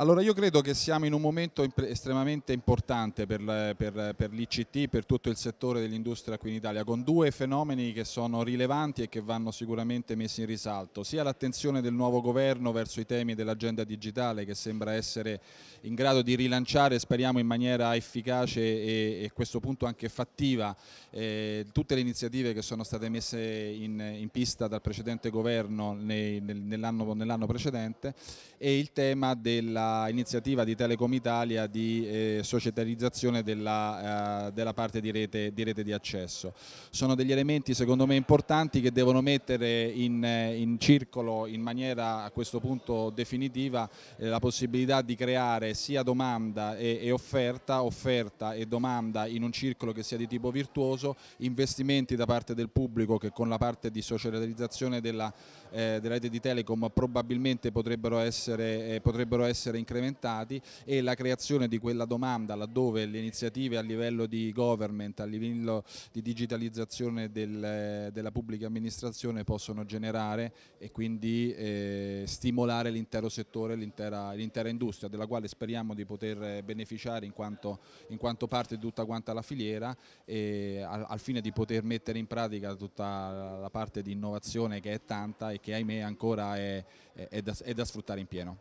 Allora io credo che siamo in un momento estremamente importante per, per, per l'ICT, per tutto il settore dell'industria qui in Italia, con due fenomeni che sono rilevanti e che vanno sicuramente messi in risalto, sia l'attenzione del nuovo governo verso i temi dell'agenda digitale che sembra essere in grado di rilanciare, speriamo in maniera efficace e, e a questo punto anche fattiva, eh, tutte le iniziative che sono state messe in, in pista dal precedente governo nell'anno nell precedente e il tema della iniziativa di Telecom Italia di eh, societarizzazione della, eh, della parte di rete, di rete, di accesso. Sono degli elementi secondo me importanti che devono mettere in, eh, in circolo in maniera a questo punto definitiva eh, la possibilità di creare sia domanda e, e offerta, offerta e domanda in un circolo che sia di tipo virtuoso, investimenti da parte del pubblico che con la parte di societarizzazione della, eh, della rete di Telecom probabilmente potrebbero essere, eh, potrebbero essere essere incrementati e la creazione di quella domanda laddove le iniziative a livello di government, a livello di digitalizzazione del, della pubblica amministrazione possono generare e quindi eh, stimolare l'intero settore, l'intera, industria della quale speriamo di poter beneficiare in quanto, in quanto parte di tutta quanta la filiera e al, al fine di poter mettere in pratica tutta la parte di innovazione che è tanta e che ahimè ancora è, è, è, da, è da sfruttare in pieno.